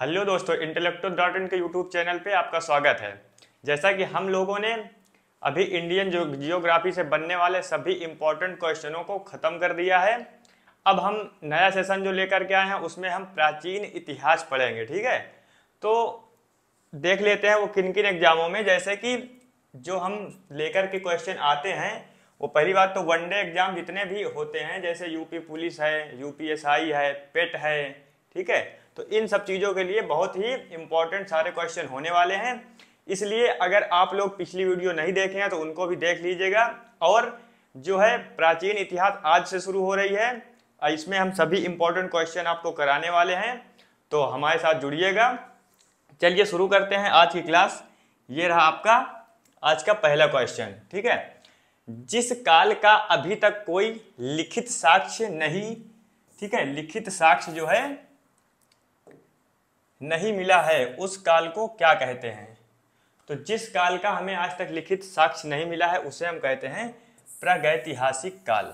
hello दोस्तों इंटेलेक्टो dot in के YouTube channel पे आपका स्वागत है जैसा कि हम लोगों ने अभी इंडियन जियोग्राफी से बनने वाले सभी इम्पोर्टेंट क्वेश्चनों को ख़त्म कर दिया है अब हम नया सेशन जो लेकर के आए हैं उसमें हम प्राचीन इतिहास पढ़ेंगे ठीक है तो देख लेते हैं वो किन किन एग्जामों में जैसे कि जो हम लेकर के क्वेश्चन आते हैं वो पहली बात तो वनडे एग्जाम जितने भी होते हैं जैसे यूपी पुलिस है यूपीएसआई है पेट e है ठीक है तो इन सब चीज़ों के लिए बहुत ही इंपॉर्टेंट सारे क्वेश्चन होने वाले हैं इसलिए अगर आप लोग पिछली वीडियो नहीं देखे हैं तो उनको भी देख लीजिएगा और जो है प्राचीन इतिहास आज से शुरू हो रही है इसमें हम सभी इम्पोर्टेंट क्वेश्चन आपको कराने वाले हैं तो हमारे साथ जुड़िएगा चलिए शुरू करते हैं आज की क्लास ये रहा आपका आज का पहला क्वेश्चन ठीक है जिस काल का अभी तक कोई लिखित साक्ष्य नहीं ठीक है लिखित साक्ष्य जो है नहीं मिला है उस काल को क्या कहते हैं तो जिस काल का हमें आज तक लिखित साक्ष्य नहीं मिला है उसे हम कहते हैं प्रगैतिहासिक काल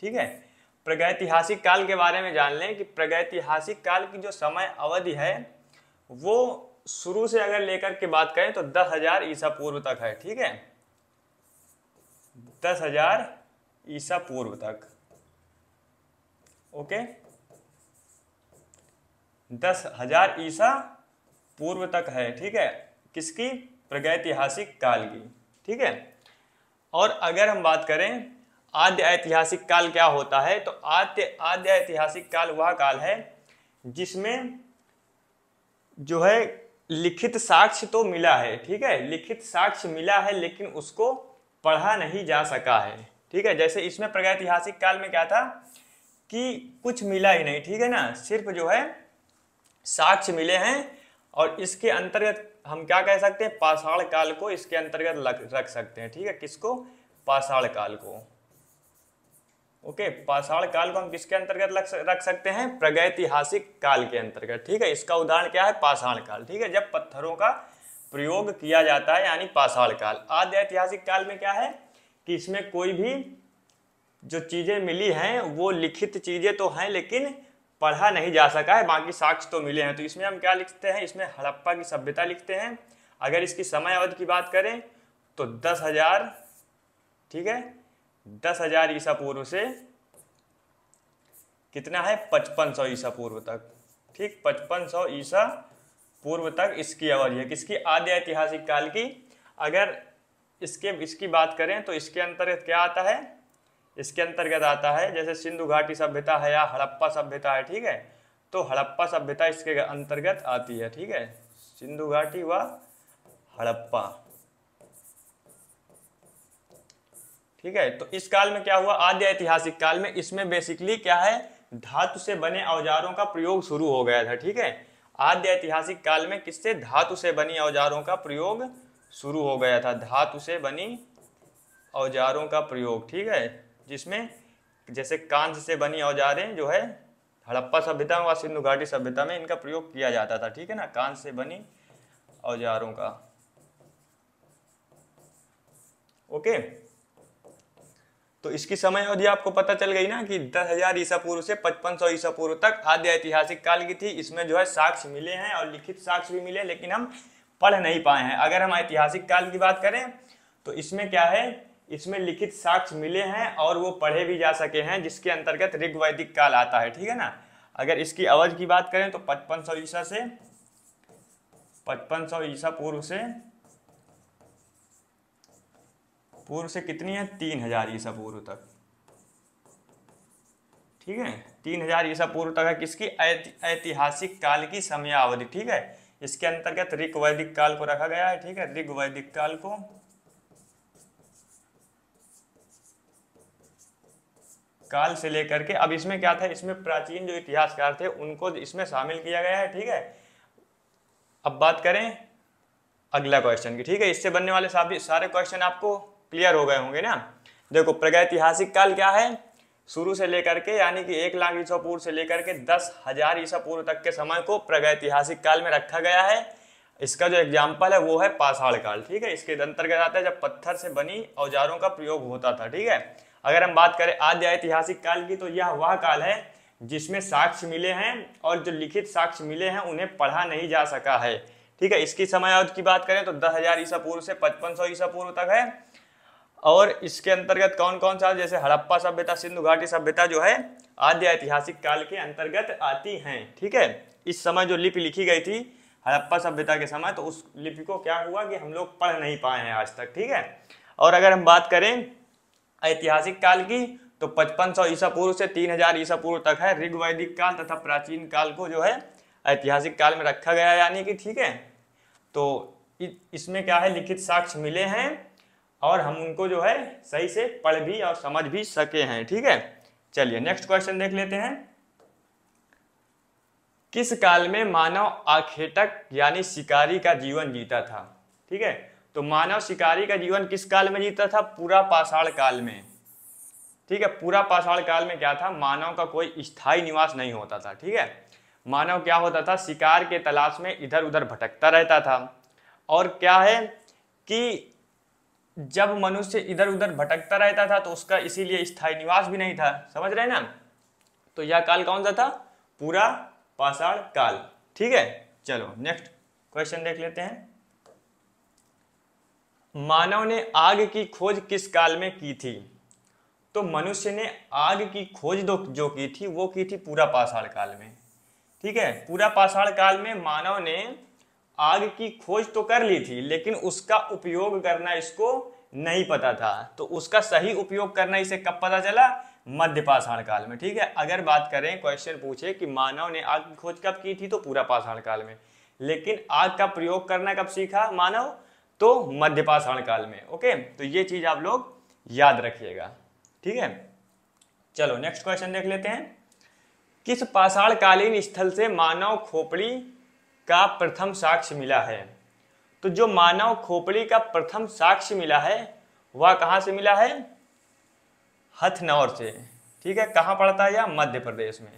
ठीक है प्रगैतिहासिक काल के बारे में जान लें कि प्रगैतिहासिक काल की जो समय अवधि है वो शुरू से अगर लेकर के बात करें तो दस हजार ईसा पूर्व तक है ठीक है दस हजार ईसा पूर्व तक ओके दस हजार ईसा पूर्व तक है ठीक है किसकी प्रगैतिहासिक काल की ठीक है और अगर हम बात करें आद्य ऐतिहासिक काल क्या होता है तो आद्य आद्य ऐतिहासिक काल वह काल है जिसमें जो है लिखित साक्ष्य तो मिला है ठीक है लिखित साक्ष्य मिला है लेकिन उसको पढ़ा नहीं जा सका है ठीक है जैसे इसमें प्रगैतिहासिक काल में क्या था कि कुछ मिला ही नहीं ठीक है ना सिर्फ जो है साक्ष्य मिले हैं और इसके अंतर्गत हम क्या कह सकते हैं पाषाण काल को इसके अंतर्गत रख सकते हैं ठीक है किसको पाषाण काल को ओके पाषाण काल को हम किसके अंतर्गत रख सकते हैं प्रगैतिहासिक काल के अंतर्गत ठीक है इसका उदाहरण क्या है पाषाण काल ठीक है जब पत्थरों का प्रयोग किया जाता है यानी पाषाण काल आद्य ऐतिहासिक काल में क्या है कि इसमें कोई भी जो चीज़ें मिली हैं वो लिखित चीज़ें तो हैं लेकिन पढ़ा नहीं जा सका है बाकी साक्ष्य तो मिले हैं तो इसमें हम क्या लिखते हैं इसमें हड़प्पा की सभ्यता लिखते हैं अगर इसकी समय अवधि की बात करें तो दस हजार ठीक है दस हजार ईसा पूर्व से कितना है पचपन सौ ईसा पूर्व तक ठीक पचपन सौ ईसा पूर्व तक इसकी अवधि है किसकी आदि ऐतिहासिक काल की अगर इसके इसकी बात करें तो इसके अंतर्गत क्या आता है इसके अंतर्गत आता है जैसे सिंधु घाटी सभ्यता है या हड़प्पा सभ्यता है ठीक है तो हड़प्पा सभ्यता इसके अंतर्गत आती है ठीक है सिंधु घाटी व हड़प्पा ठीक है तो इस काल में क्या हुआ आद्य ऐतिहासिक काल में इसमें बेसिकली क्या है धातु से बने औजारों का प्रयोग शुरू हो गया था ठीक है आद्य ऐतिहासिक काल में किससे धातु से बनी औजारों का प्रयोग शुरू हो गया था धातु से बनी औजारों का प्रयोग ठीक है जिसमें जैसे कांस से बनी औजारें जो है हड़प्पा सभ्यता में व सिंधु घाटी सभ्यता में इनका प्रयोग किया जाता था ठीक है ना कांस से बनी औजारों का ओके तो इसकी समय अवधि आपको पता चल गई ना कि दस हजार ईसा पूर्व से पचपन सौ ईसा पूर्व तक आद्य ऐतिहासिक काल की थी इसमें जो है साक्ष्य मिले हैं और लिखित साक्ष्य भी मिले लेकिन हम पढ़ नहीं पाए हैं अगर हम ऐतिहासिक काल की बात करें तो इसमें क्या है इसमें लिखित साक्ष्य मिले हैं और वो पढ़े भी जा सके हैं जिसके अंतर्गत ऋग्वैदिक काल आता है ठीक है ना अगर इसकी अवध की बात करें तो पचपन सौ ईसा से पचपन सौ ईसा पूर्व से पूर्व से कितनी है तीन हजार ईसा पूर्व तक ठीक है तीन हजार ईसा पूर्व तक है किसकी ऐतिहासिक काल की समयावधि ठीक है इसके अंतर्गत ऋग वैदिक काल को रखा गया है ठीक है ऋग वैदिक काल को काल से लेकर के अब इसमें क्या था इसमें प्राचीन जो इतिहासकार थे उनको इसमें शामिल किया गया है ठीक है अब बात करें अगला क्वेश्चन की ठीक है इससे बनने वाले सारे क्वेश्चन आपको क्लियर हो गए होंगे ना देखो प्रगैतिहासिक काल क्या है शुरू से लेकर के यानी कि एक लाख ईसा पूर्व से लेकर के दस हजार ईसा पूर्व तक के समय को प्रगैतिहासिक काल में रखा गया है इसका जो एग्जाम्पल है वो है पाषाण काल ठीक है इसके अंतर्गत आता है जब पत्थर से बनी औजारों का प्रयोग होता था ठीक है अगर हम बात करें आद्य ऐतिहासिक काल की तो यह वह काल है जिसमें साक्ष्य मिले हैं और जो लिखित साक्ष्य मिले हैं उन्हें पढ़ा नहीं जा सका है ठीक है इसकी समय अवधि की बात करें तो दस हजार ईसा पूर्व से पचपन सौ ईसा पूर्व तक है और इसके अंतर्गत कौन कौन सा जैसे हड़प्पा सभ्यता सिंधु घाटी सभ्यता जो है आद्य ऐतिहासिक काल के अंतर्गत आती हैं ठीक है इस समय जो लिपि लिखी गई थी हड़प्पा सभ्यता के समय तो उस लिपि को क्या हुआ कि हम लोग पढ़ नहीं पाए हैं आज तक ठीक है और अगर हम बात करें ऐतिहासिक काल की तो 5500 ईसा पूर्व से 3000 ईसा पूर्व तक है ऋग वैदिक काल तथा प्राचीन काल को जो है ऐतिहासिक काल में रखा गया यानी कि ठीक है तो इसमें क्या है लिखित साक्ष्य मिले हैं और हम उनको जो है सही से पढ़ भी और समझ भी सके हैं ठीक है चलिए नेक्स्ट क्वेश्चन देख लेते हैं किस काल में मानव आखेटक यानी शिकारी का जीवन जीता था ठीक है तो मानव शिकारी का जीवन किस काल में जीता था पूरा पाषाण काल में ठीक है पूरा पाषाण काल में क्या था मानव का कोई स्थायी निवास नहीं होता था ठीक है मानव क्या होता था शिकार के तलाश में इधर उधर भटकता रहता था और क्या है कि जब मनुष्य इधर उधर भटकता रहता था तो उसका इसीलिए स्थायी निवास भी नहीं था समझ रहे ना तो यह काल कौन सा था पूरा पाषाण काल ठीक है चलो नेक्स्ट क्वेश्चन देख लेते हैं मानव ने आग की खोज किस काल में की थी तो मनुष्य ने आग की खोज दो जो की थी वो की थी पूरा पाषाण काल में ठीक है पूरा पाषाण काल में मानव ने आग की खोज तो कर ली थी लेकिन उसका उपयोग करना इसको नहीं पता था तो उसका सही उपयोग करना इसे कब पता चला मध्य पाषाण काल में ठीक है अगर बात करें क्वेश्चन पूछे कि मानव ने आग की खोज कब की थी तो पूरा पाषाण काल में लेकिन आग का प्रयोग करना कब सीखा मानव तो मध्य पाषाण काल में ओके तो ये चीज आप लोग याद रखिएगा ठीक है चलो नेक्स्ट क्वेश्चन देख लेते हैं किस पाषाणकालीन स्थल से मानव खोपड़ी का प्रथम साक्ष्य मिला है तो जो मानव खोपड़ी का प्रथम साक्ष्य मिला है वह कहाँ से मिला है हथनौर से ठीक है कहाँ पड़ता है यह मध्य प्रदेश में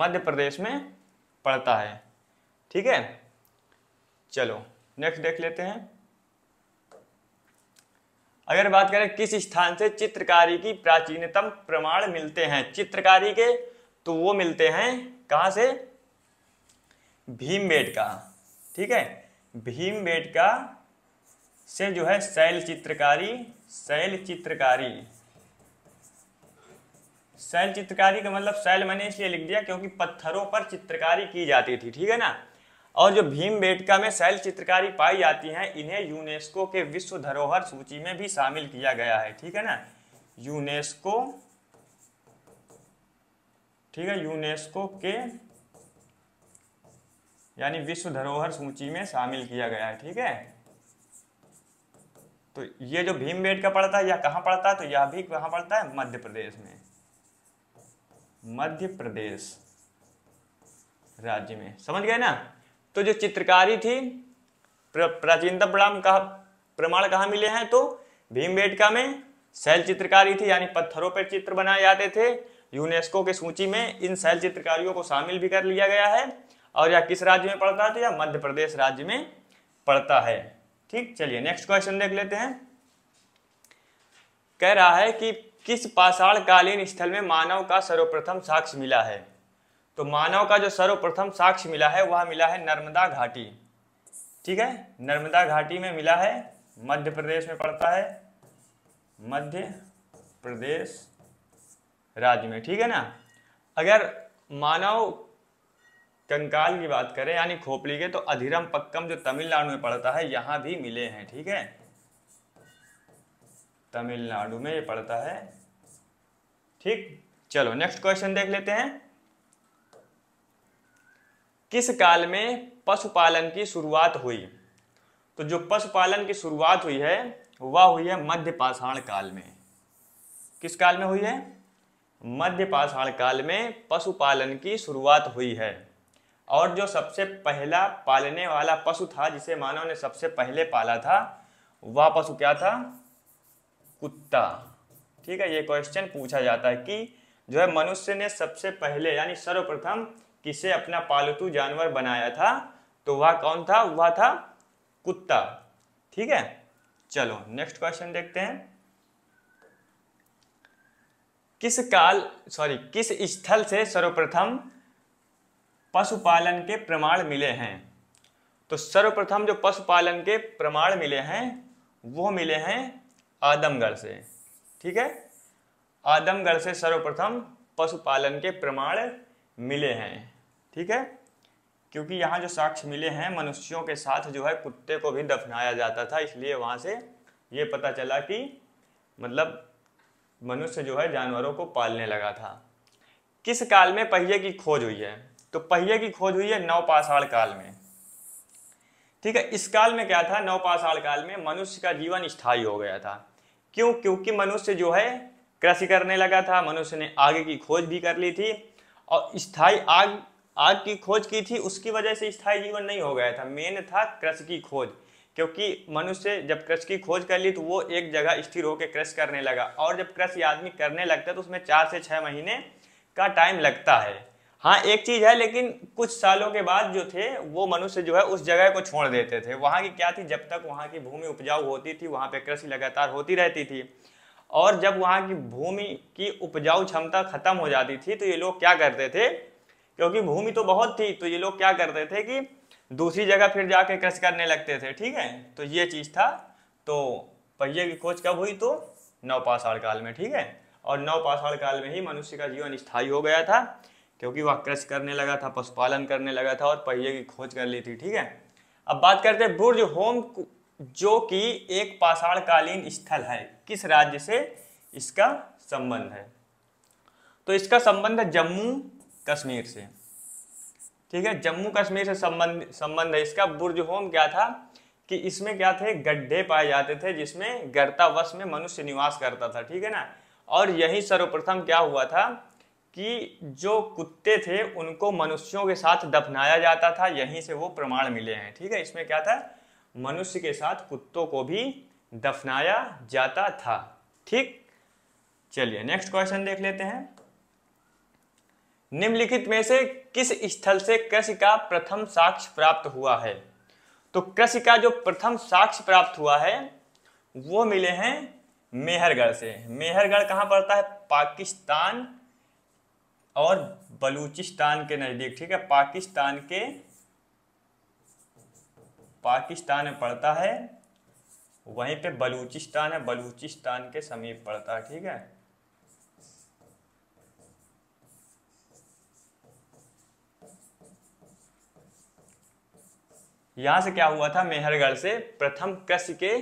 मध्य प्रदेश में पड़ता है ठीक है चलो नेक्स्ट देख लेते हैं अगर बात करें किस स्थान से चित्रकारी की प्राचीनतम प्रमाण मिलते हैं चित्रकारी के तो वो मिलते हैं कहाँ से भीमबेट का ठीक है भीमबेट का से जो है शैल चित्रकारी शैल चित्रकारी शैल चित्रकारी का मतलब शैल मैंने इसलिए लिख दिया क्योंकि पत्थरों पर चित्रकारी की जाती थी ठीक है ना और जो भीम बेटका में शैल चित्रकारी पाई जाती है इन्हें यूनेस्को के विश्व धरोहर सूची में भी शामिल किया गया है ठीक है ना यूनेस्को ठीक है यूनेस्को के यानी विश्व धरोहर सूची में शामिल किया गया है ठीक है तो ये जो भीम बेटका पड़ता है यह कहाँ पड़ता है तो यह भी कहाँ पड़ता है मध्य प्रदेश में मध्य प्रदेश राज्य में समझ गए ना तो जो चित्रकारी थी प्र, प्राचीनतम प्रणाम कहा प्रमाण कहाँ मिले हैं तो भीमबेटका में शैल चित्रकारी थी यानी पत्थरों पर चित्र बनाए जाते थे यूनेस्को के सूची में इन शैल चित्रकारियों को शामिल भी कर लिया गया है और यह किस राज्य में पड़ता है तो मध्य प्रदेश राज्य में पड़ता है ठीक चलिए नेक्स्ट क्वेश्चन देख लेते हैं कह रहा है कि किस पाषाणकालीन स्थल में मानव का सर्वप्रथम साक्ष्य मिला है तो मानव का जो सर्वप्रथम साक्ष्य मिला है वह मिला है नर्मदा घाटी ठीक है नर्मदा घाटी में मिला है मध्य प्रदेश में पड़ता है मध्य प्रदेश राज्य में ठीक है ना अगर मानव कंकाल की बात करें यानी खोपड़ी के तो अधिरम पक्कम जो तमिलनाडु में पड़ता है यहाँ भी मिले हैं ठीक है तमिलनाडु में ये पड़ता है ठीक चलो नेक्स्ट क्वेश्चन देख लेते हैं किस काल में पशुपालन की शुरुआत हुई तो जो पशुपालन की शुरुआत हुई है वह हुई है मध्य पाषाण काल में किस काल में हुई है मध्य पाषाण काल में पशुपालन की शुरुआत हुई है और जो सबसे पहला पालने वाला पशु था जिसे मानव ने सबसे पहले पाला था वह पशु क्या था कुत्ता ठीक है ये क्वेश्चन पूछा जाता है कि जो है मनुष्य ने सबसे पहले यानी सर्वप्रथम किसे अपना पालतू जानवर बनाया था तो वह कौन था वह था कुत्ता ठीक है चलो नेक्स्ट क्वेश्चन देखते हैं किस काल सॉरी किस स्थल से सर्वप्रथम पशुपालन के प्रमाण मिले हैं तो सर्वप्रथम जो पशुपालन के प्रमाण मिले हैं वो मिले हैं आदमगढ़ से ठीक है आदमगढ़ से सर्वप्रथम पशुपालन के प्रमाण मिले हैं ठीक है क्योंकि यहाँ जो साक्ष्य मिले हैं मनुष्यों के साथ जो है कुत्ते को भी दफनाया जाता था इसलिए वहाँ से ये पता चला कि मतलब मनुष्य जो है जानवरों को पालने लगा था किस काल में पहिए की खोज हुई है तो पहिए की खोज हुई है नवपाषाण काल में ठीक है इस काल में क्या था नवपाषाण काल में मनुष्य का जीवन स्थायी हो गया था क्यों क्योंकि मनुष्य जो है कृषि करने लगा था मनुष्य ने आग की खोज भी कर ली थी और स्थायी आग आग की खोज की थी उसकी वजह से स्थायी जीवन नहीं हो गया था मेन था कृषि की खोज क्योंकि मनुष्य जब कृषि की खोज कर ली तो वो एक जगह स्थिर होकर कृषि करने लगा और जब कृषि आदमी करने लगता है तो उसमें चार से छः महीने का टाइम लगता है हाँ एक चीज है लेकिन कुछ सालों के बाद जो थे वो मनुष्य जो है उस जगह को छोड़ देते थे वहाँ की क्या थी जब तक वहाँ की भूमि उपजाऊ होती थी वहाँ पे कृषि लगातार होती रहती थी और जब वहाँ की भूमि की उपजाऊ क्षमता खत्म हो जाती थी तो ये लोग क्या करते थे क्योंकि भूमि तो बहुत थी तो ये लोग क्या करते थे कि दूसरी जगह फिर जाके कृषि करने लगते थे ठीक है तो ये चीज़ था तो पहिए की खोज कब हुई तो नवपाषाण काल में ठीक है और नवपाषाण काल में ही मनुष्य का जीवन स्थायी हो गया था क्योंकि वह कृषि करने लगा था पशुपालन करने लगा था और पहिए की खोज कर ली थी ठीक है अब बात करते हैं बुर्ज होम जो कि एक पाषाणकालीन स्थल है किस राज्य से इसका संबंध है तो इसका संबंध है जम्मू कश्मीर से ठीक है जम्मू कश्मीर से संबंध संबंध है इसका बुर्ज होम क्या था कि इसमें क्या थे गड्ढे पाए जाते थे जिसमें गर्तावश में मनुष्य निवास करता था ठीक है ना और यही सर्वप्रथम क्या हुआ था कि जो कुत्ते थे उनको मनुष्यों के साथ दफनाया जाता था यहीं से वो प्रमाण मिले हैं ठीक है इसमें क्या था मनुष्य के साथ कुत्तों को भी दफनाया जाता था ठीक चलिए नेक्स्ट क्वेश्चन देख लेते हैं निम्नलिखित में से किस स्थल से कृषि का प्रथम साक्ष्य प्राप्त हुआ है तो कृषि का जो प्रथम साक्ष्य प्राप्त हुआ है वो मिले हैं मेहरगढ़ से मेहरगढ़ कहाँ पड़ता है पाकिस्तान और बलूचिस्तान के नज़दीक ठीक है पाकिस्तान के पाकिस्तान में पड़ता है वहीं पे बलूचिस्तान है बलूचिस्तान के समीप पड़ता है ठीक है यहां से क्या हुआ था मेहरगढ़ से प्रथम कृषि के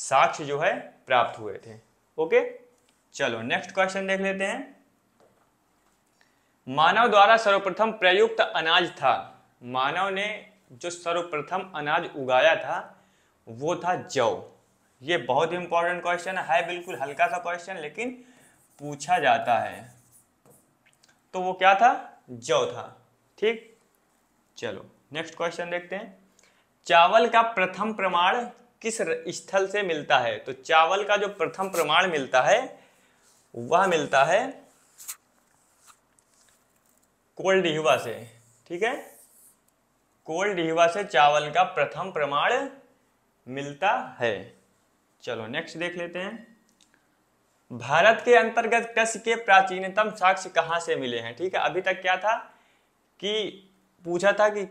साक्ष्य जो है प्राप्त हुए थे ओके चलो नेक्स्ट क्वेश्चन देख लेते हैं मानव द्वारा सर्वप्रथम प्रयुक्त अनाज था मानव ने जो सर्वप्रथम अनाज उगाया था वो था जौ ये बहुत इंपॉर्टेंट क्वेश्चन है बिल्कुल हल्का सा क्वेश्चन लेकिन पूछा जाता है तो वो क्या था जौ था ठीक चलो नेक्स्ट क्वेश्चन देखते हैं चावल का प्रथम प्रमाण किस स्थल से मिलता है तो चावल का जो प्रथम प्रमाण मिलता है वह मिलता है कोल डिहवा से ठीक है कोल डिहवा से चावल का प्रथम प्रमाण मिलता है चलो नेक्स्ट देख लेते हैं भारत के अंतर्गत कृषि के प्राचीनतम साक्ष्य कहाँ से मिले हैं ठीक है अभी तक क्या था कि पूछा था कि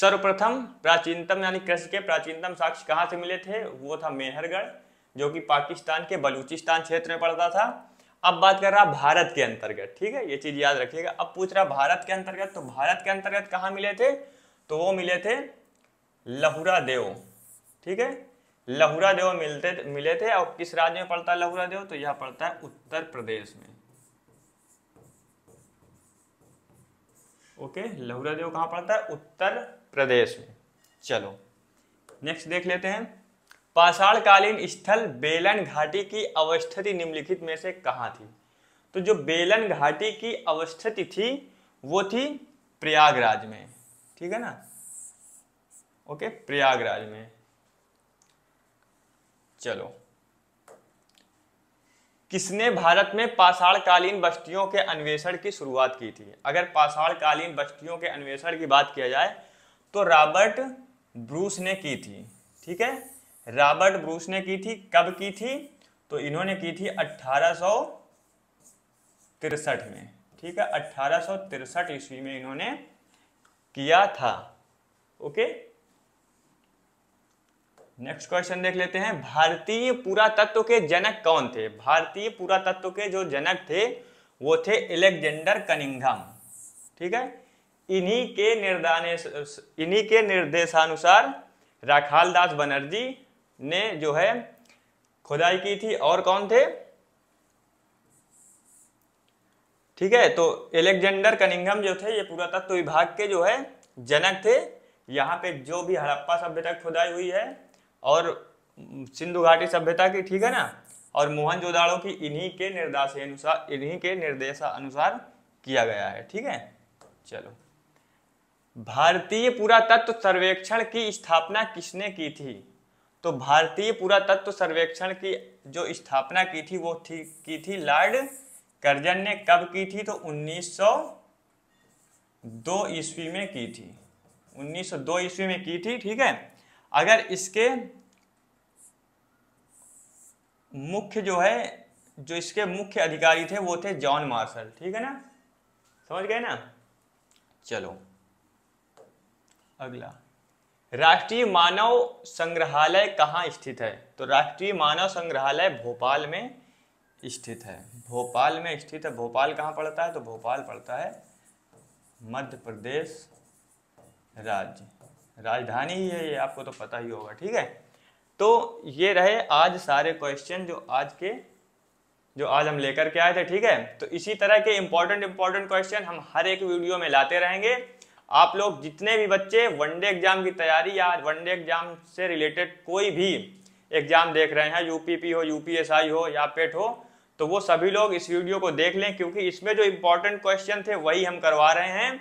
सर्वप्रथम प्राचीनतम यानी कृषि के प्राचीनतम साक्ष्य कहाँ से मिले थे वो था मेहरगढ़ जो कि पाकिस्तान के बलूचिस्तान क्षेत्र में पड़ता था अब बात कर रहा भारत के अंतर्गत ठीक है ये चीज याद रखिएगा अब पूछ रहा भारत के अंतर्गत तो भारत के अंतर्गत कहाँ मिले थे तो वो मिले थे लहुरा देव ठीक है लहुरा देव मिलते मिले थे और किस राज्य में पड़ता है लहुरा देव तो यह पड़ता है उत्तर प्रदेश में ओके लहुरा देव कहाँ पड़ता है उत्तर प्रदेश में चलो नेक्स्ट देख लेते हैं पाषाणकालीन स्थल बेलन घाटी की अवस्थिति निम्नलिखित में से कहाँ थी तो जो बेलन घाटी की अवस्थिति थी वो थी प्रयागराज में ठीक है ना ओके प्रयागराज में चलो किसने भारत में पाषाणकालीन बस्तियों के अन्वेषण की शुरुआत की थी अगर पाषाणकालीन बस्तियों के अन्वेषण की बात किया जाए तो रॉबर्ट ब्रूस ने की थी ठीक है रॉबर्ट ब्रूस ने की थी कब की थी तो इन्होंने की थी अट्ठारह में ठीक है अट्ठारह ईस्वी में इन्होंने किया था ओके नेक्स्ट क्वेश्चन देख लेते हैं भारतीय पुरातत्व के जनक कौन थे भारतीय पुरातत्व के जो जनक थे वो थे एलेक्जेंडर कनिंगम ठीक है इन्हीं के निर्दाने इन्हीं के निर्देशानुसार राखाल दास बनर्जी ने जो है खुदाई की थी और कौन थे ठीक है तो एलेक्जेंडर कनिंगम जो थे ये पुरातत्व तो विभाग के जो है जनक थे यहाँ पे जो भी हड़प्पा सभ्यता खुदाई हुई है और सिंधु घाटी सभ्यता की ठीक है ना और मोहन जोदाड़ो की इन्हीं के निर्देश अनुसार इन्हीं के निर्देशानुसार किया गया है ठीक है चलो भारतीय पुरातत्व सर्वेक्षण की स्थापना किसने की थी तो भारतीय पुरातत्व सर्वेक्षण की जो स्थापना की थी वो थी की थी लॉर्ड कर्जन ने कब की थी तो 1902 ईस्वी में की थी 1902 ईस्वी में की थी ठीक है अगर इसके मुख्य जो है जो इसके मुख्य अधिकारी थे वो थे जॉन मार्शल ठीक है ना समझ गए ना चलो अगला राष्ट्रीय मानव संग्रहालय कहाँ स्थित है तो राष्ट्रीय मानव संग्रहालय भोपाल में स्थित है भोपाल में स्थित है भोपाल कहाँ पड़ता है तो भोपाल पड़ता है मध्य प्रदेश राज्य राजधानी ही है ये आपको तो पता ही होगा ठीक है तो ये रहे आज सारे क्वेश्चन जो आज के जो आज हम लेकर के आए थे ठीक है तो इसी तरह के इंपॉर्टेंट इम्पोर्टेंट क्वेश्चन हम हर एक वीडियो में लाते रहेंगे आप लोग जितने भी बच्चे वनडे एग्जाम की तैयारी या वनडे एग्जाम से रिलेटेड कोई भी एग्जाम देख रहे हैं यूपीपी हो यूपीएसआई हो या पेट e हो तो वो सभी लोग इस वीडियो को देख लें क्योंकि इसमें जो इम्पोर्टेंट क्वेश्चन थे वही हम करवा रहे हैं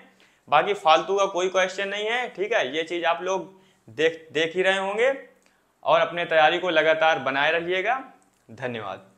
बाकी फालतू का कोई क्वेश्चन नहीं है ठीक है ये चीज़ आप लोग देख देख ही रहे होंगे और अपने तैयारी को लगातार बनाए रखिएगा धन्यवाद